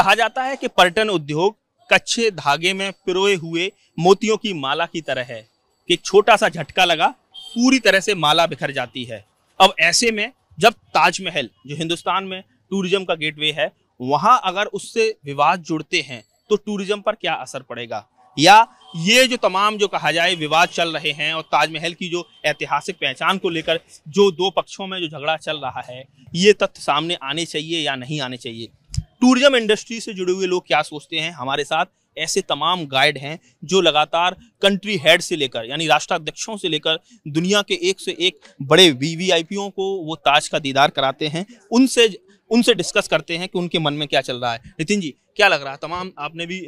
कहा जाता है कि पर्यटन उद्योग कच्चे धागे में पिरोए हुए मोतियों की माला की तरह है कि एक छोटा सा झटका लगा पूरी तरह से माला बिखर जाती है अब ऐसे में जब ताजमहल जो हिंदुस्तान में टूरिज्म का गेटवे है वहां अगर उससे विवाद जुड़ते हैं तो टूरिज्म पर क्या असर पड़ेगा या ये जो तमाम जो कहा जाए विवाद चल रहे हैं और ताजमहल की जो ऐतिहासिक पहचान को लेकर जो दो पक्षों में जो झगड़ा चल रहा है ये तथ्य सामने आने चाहिए या नहीं आने चाहिए टूरिज्म इंडस्ट्री से जुड़े हुए लोग क्या सोचते हैं हमारे साथ ऐसे तमाम गाइड हैं जो लगातार कंट्री हेड से लेकर यानी राष्ट्राध्यक्षों से लेकर दुनिया के एक से एक बड़े वी को वो ताज का दीदार कराते हैं उनसे उनसे डिस्कस करते हैं कि उनके मन में क्या चल रहा है नितिन जी क्या लग रहा है तमाम आपने भी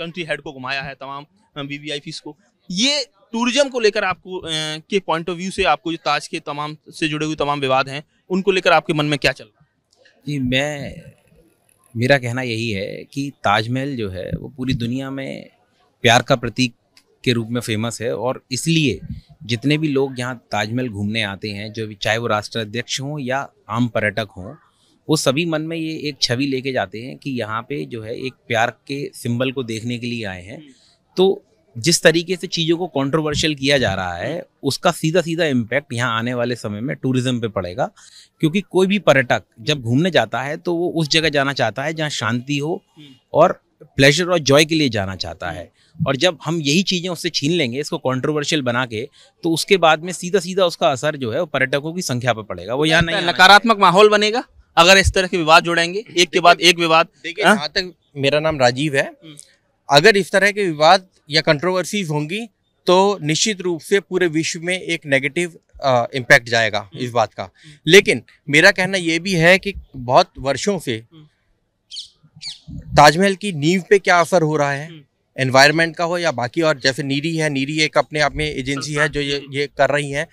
कंट्री हेड को घुमाया है तमाम वी को ये टूरिज्म को लेकर आपको के पॉइंट ऑफ व्यू से आपको जो ताज के तमाम से जुड़े हुए तमाम विवाद हैं उनको लेकर आपके मन में क्या चल रहा है जी मैं मेरा कहना यही है कि ताजमहल जो है वो पूरी दुनिया में प्यार का प्रतीक के रूप में फेमस है और इसलिए जितने भी लोग यहाँ ताजमहल घूमने आते हैं जो भी चाहे वो राष्ट्राध्यक्ष हों या आम पर्यटक हों वो सभी मन में ये एक छवि लेके जाते हैं कि यहाँ पे जो है एक प्यार के सिंबल को देखने के लिए आए हैं हम्म। तो जिस तरीके से चीज़ों को कंट्रोवर्शियल किया जा रहा है उसका सीधा सीधा इम्पैक्ट यहाँ आने वाले समय में टूरिज्म पे पड़ेगा क्योंकि कोई भी पर्यटक जब घूमने जाता है तो वो उस जगह जाना चाहता है जहाँ शांति हो हम्म। और प्लेजर और जॉय के लिए जाना चाहता है और जब हम यही चीज़ें उससे छीन लेंगे इसको कंट्रोवर्शियल बना के तो उसके बाद में सीधा सीधा उसका असर जो है वो पर्यटकों की संख्या पर पड़ेगा वो यहाँ नहीं नकारात्मक माहौल बनेगा अगर इस तरह के विवाद जुड़ेंगे एक के बाद एक विवाद देखिए हाँ? तक मेरा नाम राजीव है हम्म। अगर इस तरह के विवाद या कंट्रोवर्सीज होंगी तो निश्चित रूप से पूरे विश्व में एक नेगेटिव इम्पैक्ट जाएगा इस हम्म। बात का लेकिन मेरा कहना यह भी है कि बहुत वर्षों से हम्म। ताजमहल की नींव पे क्या असर हो रहा है हम्म। एनवायरनमेंट का हो या बाकी और जैसे नीरी है नीरी एक अपने आप में एजेंसी है जो ये हाँ। ये कर रही हैं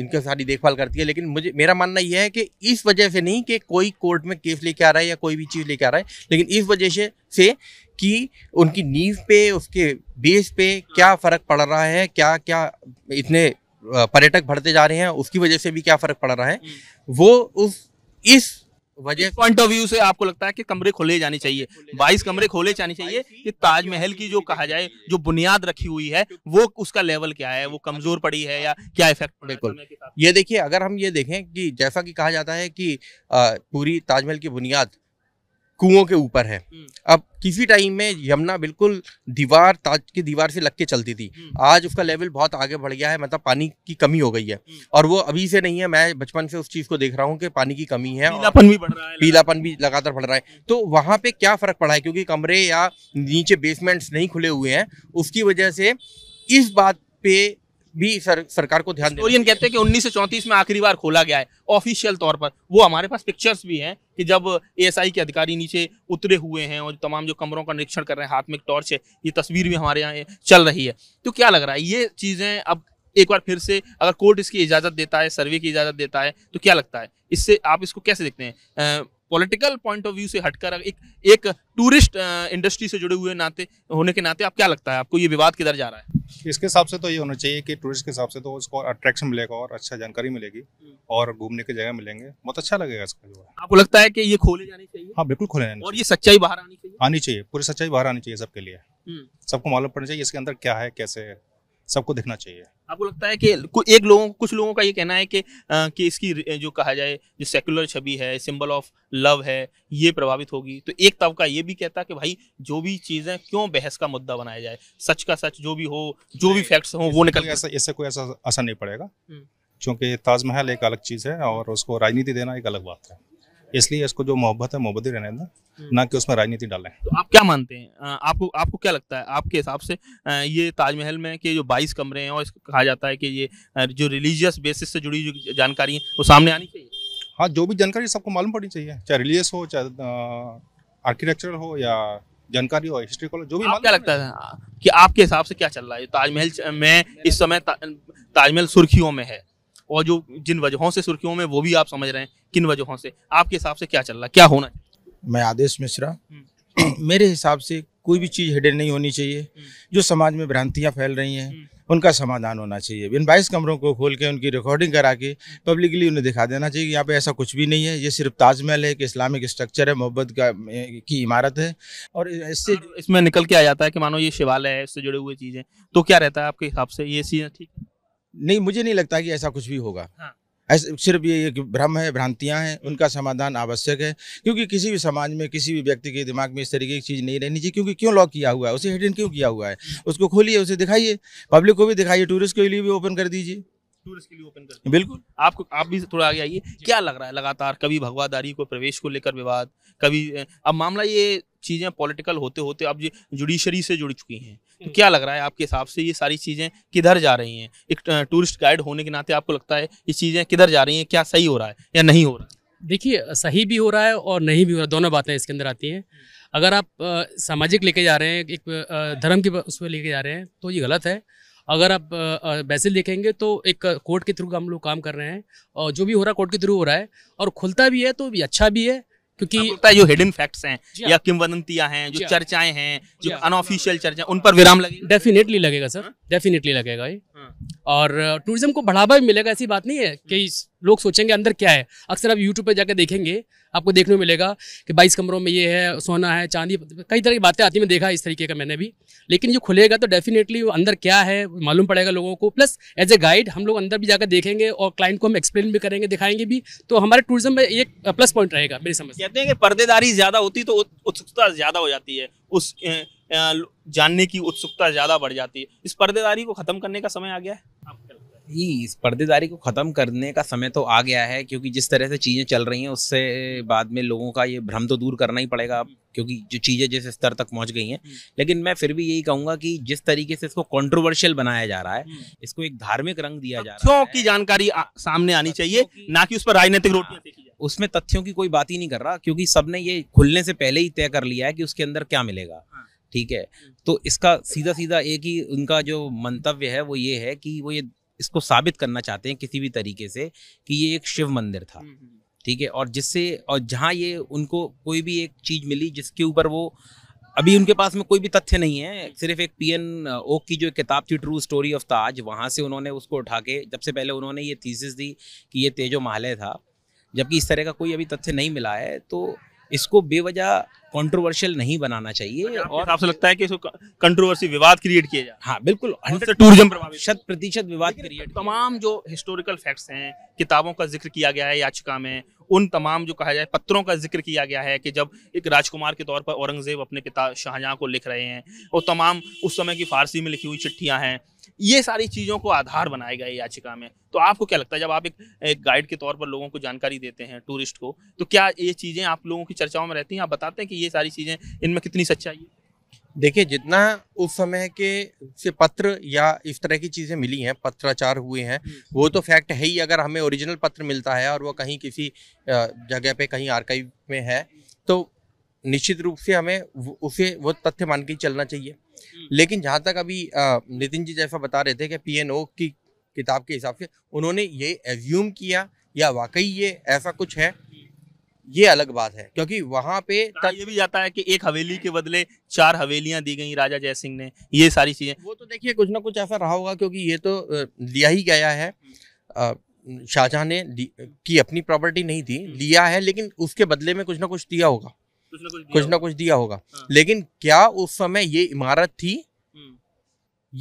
इनके सारी देखभाल करती है लेकिन मुझे मेरा मानना यह है कि इस वजह से नहीं कि कोई कोर्ट में केस लेके आ रहा है या कोई भी चीज़ लेके आ रहा है लेकिन इस वजह से से कि उनकी नींव पे उसके बेस पे क्या हाँ। फ़र्क पड़ रहा है क्या क्या इतने पर्यटक बढ़ते जा रहे हैं उसकी वजह से भी क्या फ़र्क पड़ रहा है हम्म। वो उस इस वजह पॉइंट ऑफ व्यू से आपको लगता है कि कमरे खोले जाने चाहिए बाईस कमरे खोले जाने चाहिए कि ताजमहल की जो कहा जाए जो बुनियाद रखी हुई है वो उसका लेवल क्या है वो कमजोर पड़ी है या क्या इफेक्ट बिल्कुल ये देखिए अगर हम ये देखें कि जैसा कि कहा जाता है कि पूरी ताजमहल की बुनियाद कुओं के ऊपर है हम्म। अब किसी टाइम में यमुना बिल्कुल दीवार ताज की दीवार से लग के चलती थी हम्म। आज उसका लेवल बहुत आगे बढ़ गया है मतलब पानी की कमी हो गई है हम्म। और वो अभी से नहीं है मैं बचपन से उस चीज को देख रहा हूँ कि पानी की कमी है पीलापन भी बढ़ रहा है पीलापन भी लगातार बढ़ रहा है तो वहाँ पे क्या फर्क पड़ा है क्योंकि कमरे या नीचे बेसमेंट्स नहीं खुले हुए हैं उसकी वजह से इस बात पे भी सर, सरकार को ध्यान देना कहते हैं कि उन्नीस सौ चौंतीस में आखिरी बार खोला गया है ऑफिशियल तौर पर वो हमारे पास पिक्चर्स भी हैं कि जब एएसआई के अधिकारी नीचे उतरे हुए हैं और तमाम जो कमरों का निरीक्षण कर रहे हैं हाथ में एक टॉर्च है ये तस्वीर भी हमारे यहाँ चल रही है तो क्या लग रहा है ये चीज़ें अब एक बार फिर से अगर कोर्ट इसकी इजाज़त देता है सर्वे की इजाज़त देता है तो क्या लगता है इससे आप इसको कैसे देखते हैं पॉलिटिकल पॉइंट ऑफ व्यू से हटकर एक एक टूरिस्ट इंडस्ट्री से जुड़े हुए नाते होने के नाते आप क्या लगता है आपको ये विवाद किधर जा रहा है इसके हिसाब से तो ये होना चाहिए कि टूरिस्ट के हिसाब से तो उसको अट्रैक्शन मिलेगा और अच्छा जानकारी मिलेगी हम्म। और घूमने की जगह मिलेंगे बहुत अच्छा लगेगा इसका जो आपको लगता है कि ये खोले जाने चाहिए हाँ बिल्कुल खोले जाने और ये सच्चाई बाहर आनी चाहिए आनी चाहिए पूरी सच्चाई बाहर आनी चाहिए सबके लिए हम्म। सबको मालूम पड़ना चाहिए इसके अंदर क्या है कैसे है सबको देखना चाहिए आपको लगता है कि एक लोगों कुछ लोगों का ये कहना है कि आ, कि इसकी जो कहा जाए जो सेकुलर छवि है सिंबल ऑफ लव है ये प्रभावित होगी तो एक तबका ये भी कहता है कि भाई जो भी चीज़ें क्यों बहस का मुद्दा बनाया जाए सच का सच जो भी हो जो भी फैक्ट्स हो वो निकल ऐसा इससे कोई ऐसा असर नहीं पड़ेगा हम्म। क्योंकि ताजमहल एक अलग चीज़ है और उसको राजनीति देना एक अलग बात है इसलिए इसको जो मोहब्बत है मोहब्बत ही रहने दें हम्म। ना कि उसमें राजनीति डालें तो आप क्या मानते हैं आपको आपको क्या लगता है आपके हिसाब से ये ताजमहल में के जो 22 कमरे हैं और कहा जाता है कि ये जो रिलीजियस बेसिस से जुड़ी जो जानकारी है वो सामने आनी चाहिए हाँ जो भी जानकारी सबको मालूम पड़नी चाहिए चाहे रिलीजियस हो चाहे आर्किटेक्चर हो या जानकारी हो हिस्ट्री जो भी क्या लगता है कि आपके हिसाब से क्या चल रहा है ताजमहल में इस समय ताजमहल सुर्खियों में है और जो जिन वजहों से सुर्खियों में वो भी आप समझ रहे हैं किन वजहों से आपके हिसाब से क्या चल रहा है क्या होना मैं आदेश मिश्रा हम्म। मेरे हिसाब से कोई भी चीज़ हिडन नहीं होनी चाहिए हम्म। जो समाज में भ्रांतियाँ फैल रही हैं हम्म। उनका समाधान होना चाहिए इन बाईस कमरों को खोल के उनकी रिकॉर्डिंग करा के पब्लिकली उन्हें दिखा देना चाहिए कि यहाँ पे ऐसा कुछ भी नहीं है ये सिर्फ ताजमहल है कि इस्लामिक स्ट्रक्चर है मोहब्बत का की इमारत है और इससे इसमें निकल के आ जाता है कि मानो ये शिवालय है इससे जुड़े हुए चीज़ें तो क्या रहता है आपके हिसाब से ये चीज़ें ठीक है नहीं मुझे नहीं लगता कि ऐसा कुछ भी होगा हाँ। ऐसे सिर्फ ये एक भ्रम है भ्रांतियां हैं उनका समाधान आवश्यक है क्योंकि किसी भी समाज में किसी भी व्यक्ति के दिमाग में इस तरीके की चीज़ नहीं रहनी चाहिए क्योंकि क्यों लॉक किया हुआ है उसे हिडन क्यों किया हुआ है हम्म। उसको खोलिए उसे दिखाइए पब्लिक को भी दिखाइए टूरिस्ट के लिए भी ओपन कर दीजिए टूरिस्ट के लिए ओपन बिल्कुल आपको आप भी थोड़ा आगे आइए क्या लग रहा है लगातार कभी भगवादारी को प्रवेश को लेकर विवाद कभी अब मामला ये चीजें पॉलिटिकल होते होते अब जुडिशरी से जुड़ चुकी हैं तो हम्म। क्या लग रहा है आपके हिसाब से ये सारी चीजें किधर जा रही हैं एक टूरिस्ट गाइड होने के नाते आपको लगता है ये चीजें किधर जा रही हैं क्या सही हो रहा है या नहीं हो रहा है देखिए सही भी हो रहा है और नहीं भी हो रहा दोनों बातें इसके अंदर आती हैं अगर आप सामाजिक लेके जा रहे हैं एक धर्म की उस पर लेके जा रहे हैं तो ये गलत है अगर आप वैसे देखेंगे तो एक कोर्ट के थ्रू हम लोग काम कर रहे हैं और जो भी हो रहा है कोर्ट के थ्रू हो रहा है और खुलता भी है तो भी अच्छा भी है क्योंकि हाँ, जो हिडन फैक्ट्स हैं हाँ। या किंवदंतियां हैं जो हाँ। चर्चाएं हैं जो अनऑफिशियल चर्चा उन पर विराम लगेगा डेफिनेटली लगेगा सर डेफिनेटली लगेगा ये और टूरिज्म को बढ़ावा भी मिलेगा ऐसी बात नहीं है कि लोग सोचेंगे अंदर क्या है अक्सर आप यूट्यूब पर जाकर देखेंगे आपको देखने को मिलेगा कि बाईस कमरों में ये है सोना है चांदी कई तरह की बातें आती मैं देखा इस तरीके का मैंने भी लेकिन जो खुलेगा तो डेफिनेटली अंदर क्या है मालूम पड़ेगा लोगों को प्लस एज ए गाइड हम लोग अंदर भी जाकर देखेंगे और क्लाइंट को हम एक्सप्लेन भी करेंगे दिखाएंगे भी तो हमारे टूरिज्म में एक प्लस पॉइंट रहेगा मेरी समझ कहते हैं कि पर्देदारी ज़्यादा होती तो उत्सुकता ज़्यादा हो जाती है उस जानने की उत्सुकता ज़्यादा बढ़ जाती है इस पर्देदारी को ख़त्म करने का समय आ गया है ही इस पर्देदारी को ख़त्म करने का समय तो आ गया है क्योंकि जिस तरह से चीज़ें चल रही हैं उससे बाद में लोगों का ये भ्रम तो दूर करना ही पड़ेगा हम्म। क्योंकि जो चीज़ें जिस स्तर तक पहुंच गई हैं हम्म। लेकिन मैं फिर भी यही कहूंगा कि जिस तरीके से इसको कंट्रोवर्शियल बनाया जा रहा है हम्म। इसको एक धार्मिक रंग दिया जा रहा है की जानकारी आ, सामने आनी चाहिए ना कि उस पर राजनीतिक हाँ। रोटी उसमें तथ्यों की कोई बात ही नहीं कर रहा क्योंकि सबने ये खुलने से पहले ही तय कर लिया है कि उसके अंदर क्या मिलेगा हाँ। ठीक है हम्म। तो इसका सीधा सीधा एक ही उनका जो मंतव्य है वो ये है कि वो ये इसको साबित करना चाहते हैं किसी भी तरीके से कि ये एक शिव मंदिर था हम्म, हम्म। ठीक है और जिससे और जहाँ ये उनको कोई भी एक चीज़ मिली जिसके ऊपर वो अभी उनके पास में कोई भी तथ्य नहीं है सिर्फ एक पीएन ओक की जो किताब थी ट्रू स्टोरी ऑफ ताज वहाँ से उन्होंने उसको उठा के जब से पहले उन्होंने ये थीसिस दी कि ये तेजो महालय था जबकि इस तरह का कोई अभी तथ्य नहीं मिला है तो इसको बेवजह कंट्रोवर्शियल नहीं बनाना चाहिए और आपसे लगता है कि कंट्रोवर्सी विवाद क्रिएट किया जाए हाँ बिल्कुल टूरिज्म शत प्रतिशत विवाद क्रिएट तमाम जो हिस्टोरिकल फैक्ट्स हैं किताबों का जिक्र किया गया है याचिका में उन तमाम जो कहा जाए पत्रों का जिक्र किया गया है कि जब एक राजकुमार के तौर पर औरंगजेब अपने पिता शाहजहाँ को लिख रहे हैं और तमाम उस समय की फारसी में लिखी हुई चिट्ठियाँ हैं ये सारी चीज़ों को आधार बनाया गया है याचिका में तो आपको क्या लगता है जब आप एक, एक गाइड के तौर पर लोगों को जानकारी देते हैं टूरिस्ट को तो क्या ये चीज़ें आप लोगों की चर्चाओं में रहती हैं आप बताते हैं कि ये सारी चीज़ें इनमें कितनी सच्चाई है देखिए जितना उस समय के से पत्र या इस तरह की चीज़ें मिली हैं पत्राचार हुए हैं हम्म। वो तो फैक्ट है ही अगर हमें ओरिजिनल पत्र मिलता है और वो कहीं किसी जगह पे कहीं आर्काइव में है तो निश्चित रूप से हमें उसे वो तथ्य मान के चलना चाहिए हम्म। लेकिन जहाँ तक अभी नितिन जी जैसा बता रहे थे कि पी की किताब के हिसाब से उन्होंने ये एज्यूम किया या वाकई ये ऐसा कुछ है ये अलग बात है क्योंकि वहां पे तक... ये भी जाता है कि एक हवेली के बदले चार हवेलियां दी गई राजा जयसिंह ने ये सारी चीजें वो तो देखिए कुछ ना कुछ ऐसा रहा होगा क्योंकि ये तो लिया ही गया है शाहजहां ने की अपनी प्रॉपर्टी नहीं थी हम्म। लिया है लेकिन उसके बदले में कुछ ना कुछ दिया होगा कुछ ना कुछ दिया कुछ ना कुछ दिया होगा हाँ। लेकिन क्या उस समय ये इमारत थी हम्म।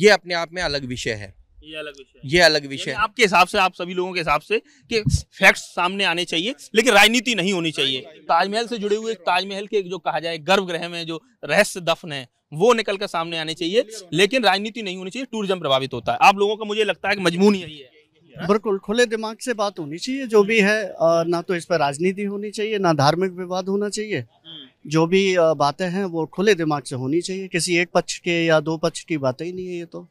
ये अपने आप में अलग विषय है ये अलग विषय ये अलग विषय आपके हिसाब से आप सभी लोगों के हिसाब से कि फैक्ट्स सामने आने चाहिए लेकिन राजनीति नहीं होनी चाहिए ताजमहल से जुड़े हुए ताजमहल के जो कहा जाए गर्भगृह में जो रहस्य दफन है वो निकल कर सामने आने चाहिए लेकिन राजनीति नहीं होनी चाहिए टूरिज्म प्रभावित होता है आप लोगों का मुझे लगता है कि मजमून यही है बिल्कुल खुले दिमाग से बात होनी चाहिए जो भी है ना तो इस पर राजनीति होनी चाहिए ना धार्मिक विवाद होना चाहिए हम्म। जो भी बातें हैं वो खुले दिमाग से होनी चाहिए किसी एक पक्ष के या दो पक्ष की बातें ही नहीं है ये तो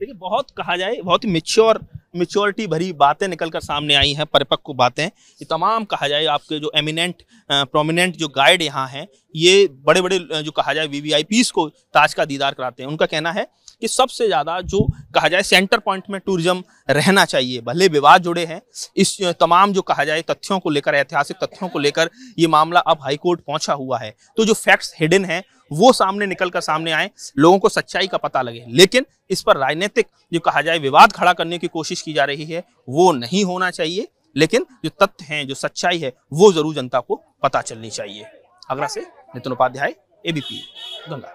देखिए बहुत कहा जाए बहुत ही मेच्योर मेच्योरिटी भरी बातें निकल कर सामने आई हैं परिपक्व बातें ये तमाम कहा जाए आपके जो एमिनेंट प्रोमिनेंट जो गाइड यहाँ हैं ये बड़े बड़े जो कहा जाए वी को ताज का दीदार कराते हैं उनका कहना है कि सबसे ज़्यादा जो कहा जाए सेंटर पॉइंट में टूरिज्म रहना चाहिए भले विवाद जुड़े हैं इस तमाम जो कहा जाए तथ्यों को लेकर ऐतिहासिक तथ्यों को लेकर ये मामला अब हाईकोर्ट पहुंचा हुआ है तो जो फैक्ट्स हिडन हैं वो सामने निकल कर सामने आए लोगों को सच्चाई का पता लगे लेकिन इस पर राजनीतिक जो कहा जाए विवाद खड़ा करने की कोशिश की जा रही है वो नहीं होना चाहिए लेकिन जो तथ्य हैं जो सच्चाई है वो जरूर जनता को पता चलनी चाहिए आगरा से नितिन उपाध्याय एबीपी गंगा